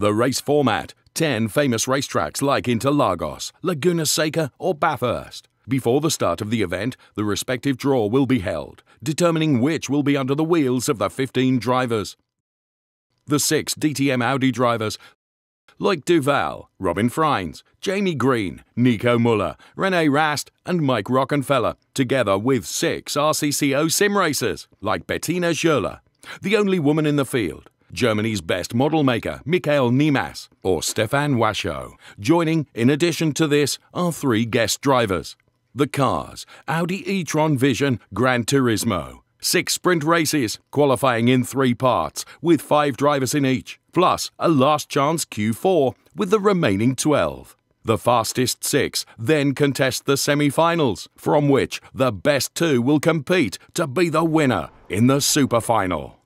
The race format 10 famous racetracks like Interlagos, Laguna Seca, or Bathurst. Before the start of the event, the respective draw will be held, determining which will be under the wheels of the 15 drivers. The six DTM Audi drivers, like Duval, Robin Frines, Jamie Green, Nico Muller, Rene Rast, and Mike Rockenfeller, together with six RCCO sim racers, like Bettina Schurler, the only woman in the field, Germany's best model maker, Michael Niemas, or Stefan Waschow. Joining, in addition to this, are three guest drivers. The cars, Audi e-tron Vision Gran Turismo. Six sprint races, qualifying in three parts, with five drivers in each, plus a last chance Q4 with the remaining 12. The fastest six then contest the semi finals, from which the best two will compete to be the winner in the super final.